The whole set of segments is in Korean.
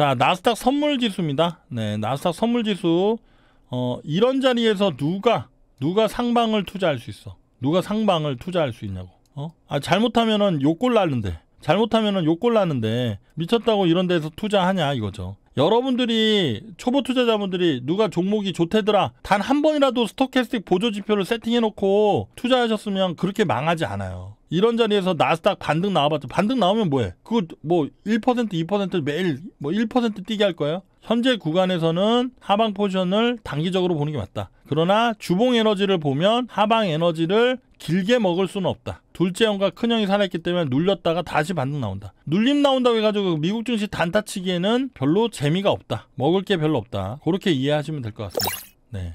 자, 나스닥 선물 지수입니다. 네, 나스닥 선물 지수. 어, 이런 자리에서 누가 누가 상방을 투자할 수 있어? 누가 상방을 투자할 수 있냐고. 어? 아, 잘못하면은 욕골 나는데. 잘못하면은 욕골 나는데 미쳤다고 이런 데서 투자하냐 이거죠. 여러분들이 초보 투자자분들이 누가 종목이 좋대더라 단 한 번이라도 스토캐스틱 보조 지표를 세팅해 놓고 투자하셨으면 그렇게 망하지 않아요. 이런 자리에서 나스닥 반등 나와봤자 반등 나오면 뭐해? 그거 뭐1% 2% 매일 뭐 1% 뛰게 할 거예요? 현재 구간에서는 하방 포지션을 단기적으로 보는 게 맞다. 그러나 주봉 에너지를 보면 하방 에너지를 길게 먹을 수는 없다. 둘째 형과 큰 형이 살아있기 때문에 눌렸다가 다시 반등 나온다. 눌림 나온다고 해가지고 미국 증시 단타치기에는 별로 재미가 없다. 먹을 게 별로 없다. 그렇게 이해하시면 될 것 같습니다. 네.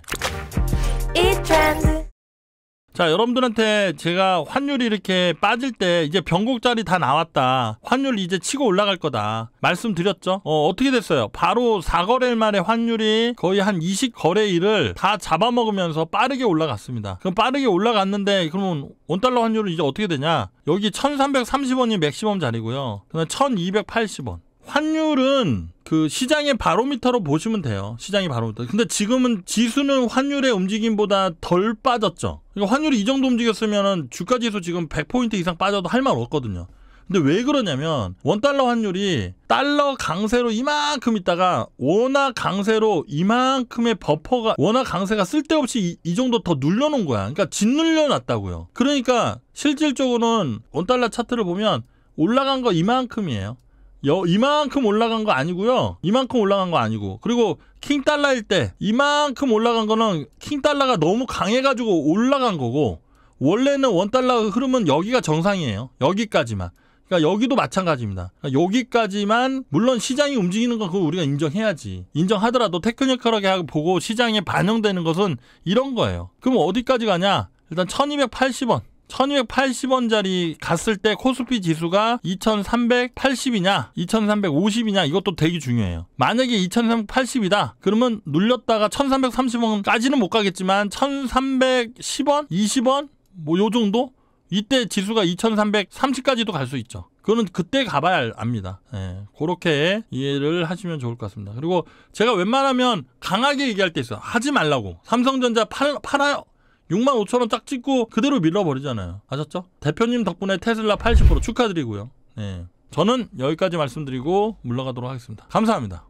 자, 여러분들한테 제가 환율이 이렇게 빠질 때 이제 변곡자리 다 나왔다. 환율 이제 치고 올라갈 거다. 말씀드렸죠? 어, 어떻게 됐어요? 바로 4거래일 만에 환율이 거의 한 20거래일을 다 잡아먹으면서 빠르게 올라갔습니다. 그럼 빠르게 올라갔는데 그러면 원달러 환율은 이제 어떻게 되냐? 여기 1330원이 맥시멈 자리고요. 그다음 1280원. 환율은 그 시장의 바로미터로 보시면 돼요. 시장의 바로미터. 근데 지금은 지수는 환율의 움직임보다 덜 빠졌죠. 그러니까 환율이 이 정도 움직였으면 주가 지수 지금 100포인트 이상 빠져도 할 말 없거든요. 근데 왜 그러냐면 원달러 환율이 달러 강세로 이만큼 있다가 원화 강세로 이만큼의 버퍼가 원화 강세가 쓸데없이 이, 이 정도 더 눌려놓은 거야. 그러니까 짓눌려놨다고요. 그러니까 실질적으로는 원달러 차트를 보면 올라간 거 이만큼이에요. 여, 이만큼 올라간 거 아니고요. 이만큼 올라간 거 아니고. 그리고 킹 달러일 때 이만큼 올라간 거는 킹 달러가 너무 강해가지고 올라간 거고 원래는 원 달러 흐름은 여기가 정상이에요. 여기까지만. 그러니까 여기도 마찬가지입니다. 그러니까 여기까지만 물론 시장이 움직이는 건그걸 우리가 인정해야지. 인정하더라도 테크니컬하게 보고 시장에 반영되는 것은 이런 거예요. 그럼 어디까지 가냐? 일단 1280원. 1280원짜리 갔을 때 코스피 지수가 2380이냐 2350이냐 이것도 되게 중요해요 만약에 2380이다 그러면 눌렸다가 1330원까지는 못 가겠지만 1310원 20원 뭐 요 정도 이때 지수가 2330까지도 갈 수 있죠 그거는 그때 가봐야 압니다. 예, 그렇게 이해를 하시면 좋을 것 같습니다. 그리고 제가 웬만하면 강하게 얘기할 때 있어요. 하지 말라고. 삼성전자 팔, 팔아요. 6만 5천 원딱 찍고 그대로 밀어버리잖아요. 아셨죠? 대표님 덕분에 테슬라 80% 축하드리고요. 네. 저는 여기까지 말씀드리고 물러가도록 하겠습니다. 감사합니다.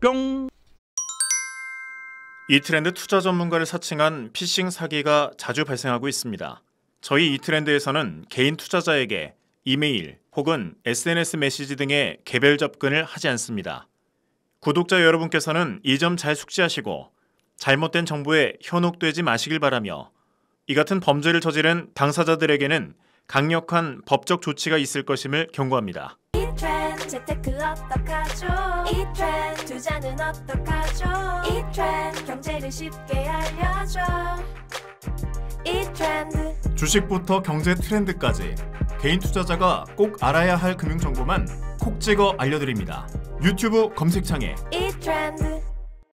뿅! 이 트렌드 투자 전문가를 사칭한 피싱 사기가 자주 발생하고 있습니다. 저희 이 트렌드에서는 개인 투자자에게 이메일 혹은 SNS 메시지 등의 개별 접근을 하지 않습니다. 구독자 여러분께서는 이 점 잘 숙지하시고 잘못된 정보에 현혹되지 마시길 바라며 이 같은 범죄를 저지른 당사자들에게는 강력한 법적 조치가 있을 것임을 경고합니다. 주식부터 경제 트렌드까지 개인 투자자가 꼭 알아야 할 금융 정보만 콕 찍어 알려드립니다. 유튜브 검색창에 이트렌드